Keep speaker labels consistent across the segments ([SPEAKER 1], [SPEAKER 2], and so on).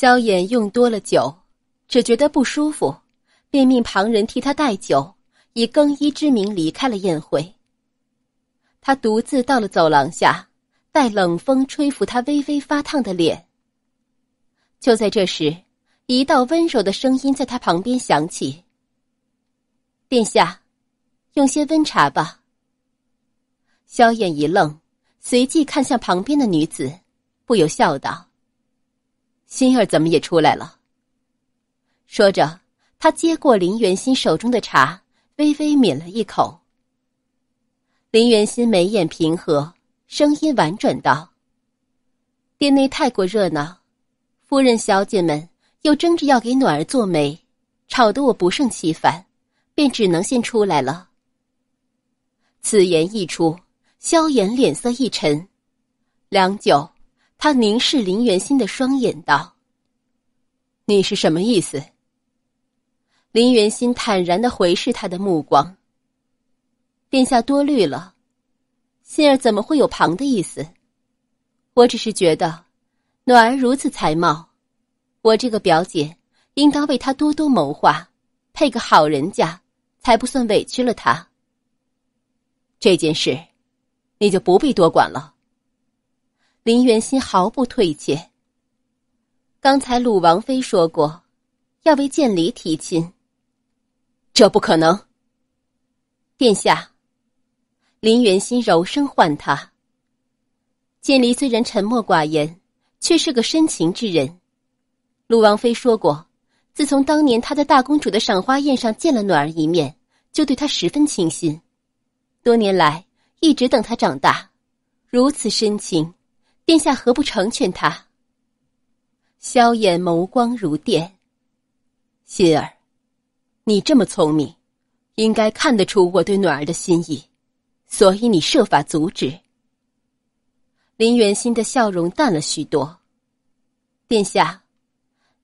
[SPEAKER 1] 萧衍用多了酒，只觉得不舒服，便命旁人替他带酒，以更衣之名离开了宴会。他独自到了走廊下，待冷风吹拂他微微发烫的脸。就在这时，一道温柔的声音在他旁边响起：“殿下，用些温茶吧。”萧衍一愣，随即看向旁边的女子，不由笑道。心儿怎么也出来了。说着，他接过林元心手中的茶，微微抿了一口。林元心眉眼平和，声音婉转道：“店内太过热闹，夫人、小姐们又争着要给暖儿做媒，吵得我不胜其烦，便只能先出来了。”此言一出，萧炎脸色一沉，良久。他凝视林元心的双眼，道：“你是什么意思？”林元心坦然的回视他的目光：“殿下多虑了，心儿怎么会有旁的意思？我只是觉得，暖儿如此才貌，我这个表姐应当为他多多谋划，配个好人家，才不算委屈了他。这件事，你就不必多管了。”林元心毫不退怯。刚才鲁王妃说过，要为建离提亲。这不可能。殿下，林元心柔声唤他。建离虽然沉默寡言，却是个深情之人。鲁王妃说过，自从当年他在大公主的赏花宴上见了暖儿一面，就对她十分倾心，多年来一直等她长大，如此深情。殿下何不成全他？萧衍眸光如电。心儿，你这么聪明，应该看得出我对暖儿的心意，所以你设法阻止。林元心的笑容淡了许多。殿下，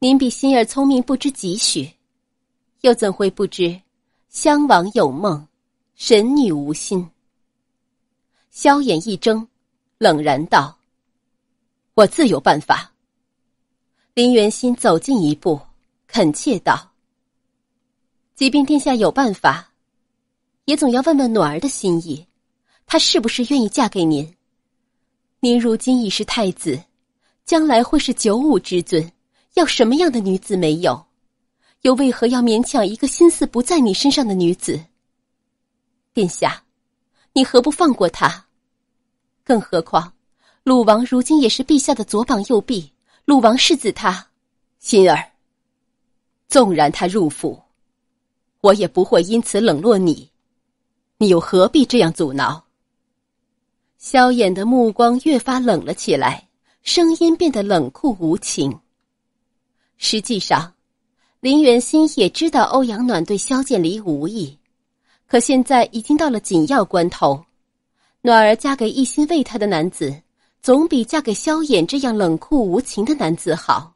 [SPEAKER 1] 您比心儿聪明不知几许，又怎会不知“襄王有梦，神女无心”？萧衍一怔，冷然道。我自有办法。林元心走近一步，恳切道：“即便殿下有办法，也总要问问暖儿的心意，她是不是愿意嫁给您？您如今已是太子，将来会是九五之尊，要什么样的女子没有？又为何要勉强一个心思不在你身上的女子？殿下，你何不放过她？更何况……”鲁王如今也是陛下的左膀右臂，鲁王世子他，心儿。纵然他入府，我也不会因此冷落你，你又何必这样阻挠？萧衍的目光越发冷了起来，声音变得冷酷无情。实际上，林元心也知道欧阳暖对萧剑离无意，可现在已经到了紧要关头，暖儿嫁给一心为他的男子。总比嫁给萧衍这样冷酷无情的男子好。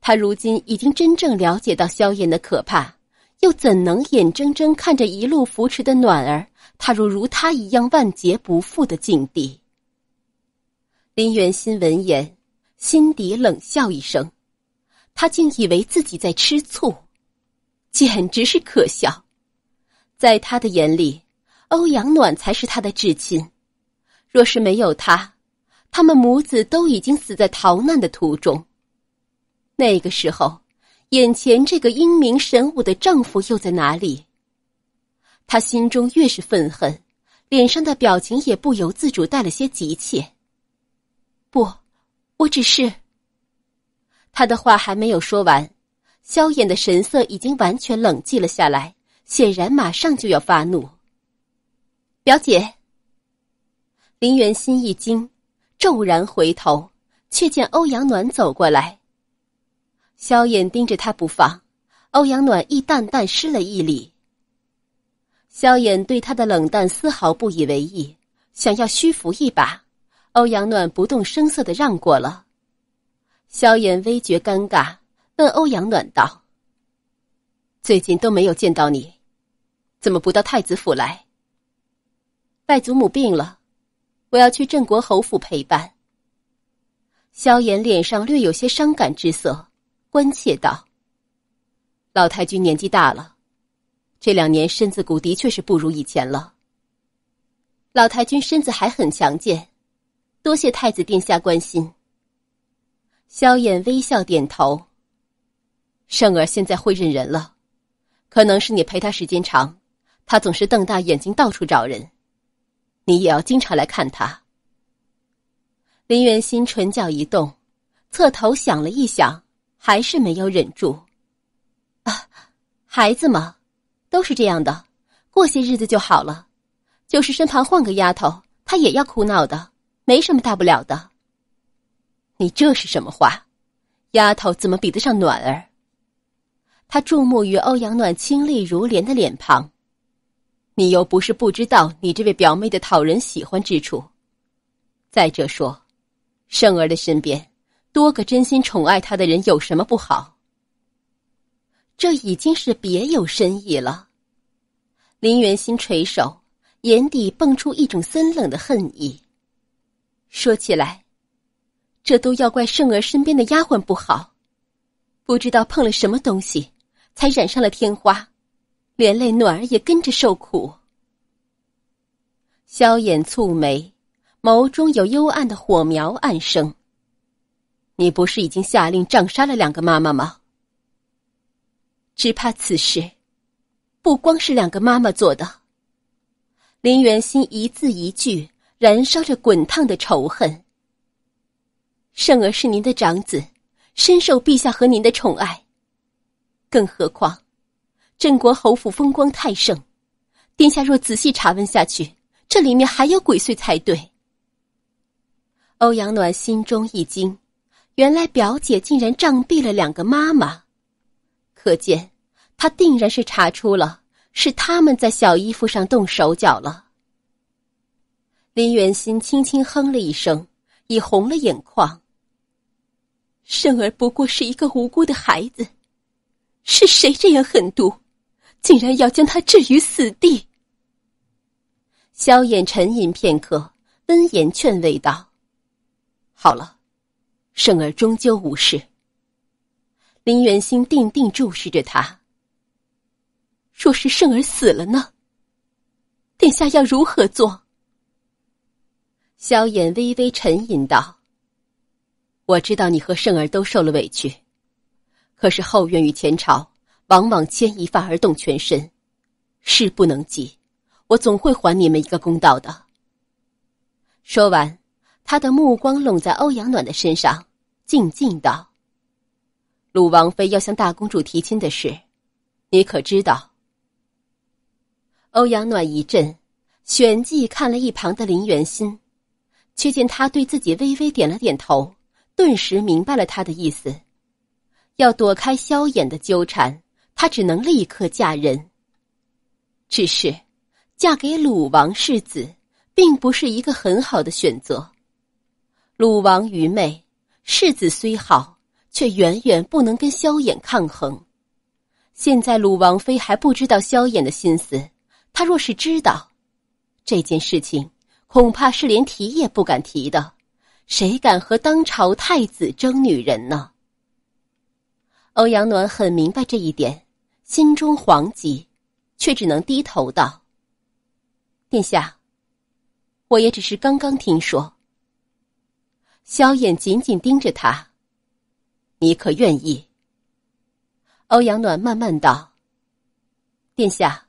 [SPEAKER 1] 他如今已经真正了解到萧衍的可怕，又怎能眼睁睁看着一路扶持的暖儿踏入如他一样万劫不复的境地？林元心闻言，心底冷笑一声，他竟以为自己在吃醋，简直是可笑。在他的眼里，欧阳暖才是他的至亲，若是没有他。他们母子都已经死在逃难的途中。那个时候，眼前这个英明神武的丈夫又在哪里？她心中越是愤恨，脸上的表情也不由自主带了些急切。不，我只是。她的话还没有说完，萧衍的神色已经完全冷寂了下来，显然马上就要发怒。表姐，林元心一惊。骤然回头，却见欧阳暖走过来。萧衍盯着他不放，欧阳暖亦淡淡失了一礼。萧衍对他的冷淡丝毫不以为意，想要虚浮一把，欧阳暖不动声色的让过了。萧衍微觉尴尬，问欧阳暖道：“最近都没有见到你，怎么不到太子府来？外祖母病了。”我要去镇国侯府陪伴。萧炎脸上略有些伤感之色，关切道：“老太君年纪大了，这两年身子骨的确是不如以前了。老太君身子还很强健，多谢太子殿下关心。”萧炎微笑点头。胜儿现在会认人了，可能是你陪他时间长，他总是瞪大眼睛到处找人。你也要经常来看他。林元心唇角一动，侧头想了一想，还是没有忍住。啊，孩子嘛，都是这样的，过些日子就好了。就是身旁换个丫头，他也要哭闹的，没什么大不了的。你这是什么话？丫头怎么比得上暖儿？他注目于欧阳暖清丽如莲的脸庞。你又不是不知道你这位表妹的讨人喜欢之处。再者说，胜儿的身边多个真心宠爱她的人有什么不好？这已经是别有深意了。林元心垂首，眼底蹦出一种森冷的恨意。说起来，这都要怪胜儿身边的丫鬟不好，不知道碰了什么东西，才染上了天花。连累暖儿也跟着受苦。萧衍蹙眉，眸中有幽暗的火苗暗生。你不是已经下令杖杀了两个妈妈吗？只怕此事不光是两个妈妈做的。林元心一字一句，燃烧着滚烫的仇恨。胜儿是您的长子，深受陛下和您的宠爱，更何况……镇国侯府风光太盛，殿下若仔细查问下去，这里面还有鬼祟才对。欧阳暖心中一惊，原来表姐竟然杖毙了两个妈妈，可见她定然是查出了是他们在小衣服上动手脚了。林远心轻轻哼了一声，已红了眼眶。胜儿不过是一个无辜的孩子，是谁这样狠毒？竟然要将他置于死地！萧衍沉吟片刻，温言劝慰道：“好了，胜儿终究无事。”林元心定定注视着他。若是胜儿死了呢？殿下要如何做？萧衍微微沉吟道：“我知道你和胜儿都受了委屈，可是后院与前朝……”往往牵一发而动全身，事不能急，我总会还你们一个公道的。说完，他的目光拢在欧阳暖的身上，静静道：“鲁王妃要向大公主提亲的事，你可知道？”欧阳暖一震，旋即看了一旁的林元心，却见他对自己微微点了点头，顿时明白了他的意思，要躲开萧衍的纠缠。她只能立刻嫁人。只是，嫁给鲁王世子，并不是一个很好的选择。鲁王愚昧，世子虽好，却远远不能跟萧衍抗衡。现在鲁王妃还不知道萧衍的心思，他若是知道，这件事情恐怕是连提也不敢提的。谁敢和当朝太子争女人呢？欧阳暖很明白这一点。心中惶急，却只能低头道：“殿下，我也只是刚刚听说。”萧衍紧紧盯着他，“你可愿意？”欧阳暖慢慢道：“殿下，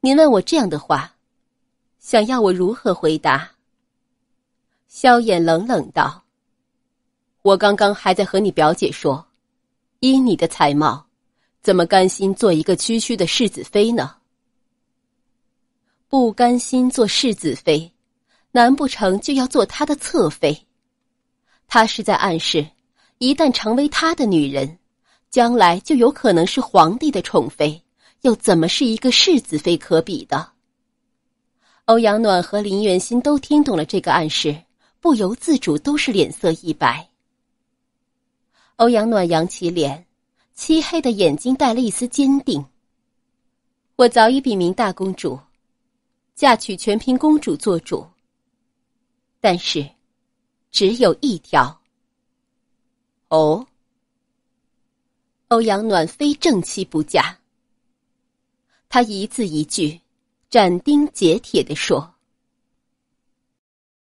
[SPEAKER 1] 您问我这样的话，想要我如何回答？”萧衍冷冷道：“我刚刚还在和你表姐说，依你的才貌。”怎么甘心做一个区区的世子妃呢？不甘心做世子妃，难不成就要做他的侧妃？他是在暗示，一旦成为他的女人，将来就有可能是皇帝的宠妃，又怎么是一个世子妃可比的？欧阳暖和林远心都听懂了这个暗示，不由自主都是脸色一白。欧阳暖扬起脸。漆黑的眼睛带了一丝坚定。我早已禀明大公主，嫁娶全凭公主做主。但是，只有一条。哦，欧阳暖非正妻不嫁。他一字一句，斩钉截铁地说。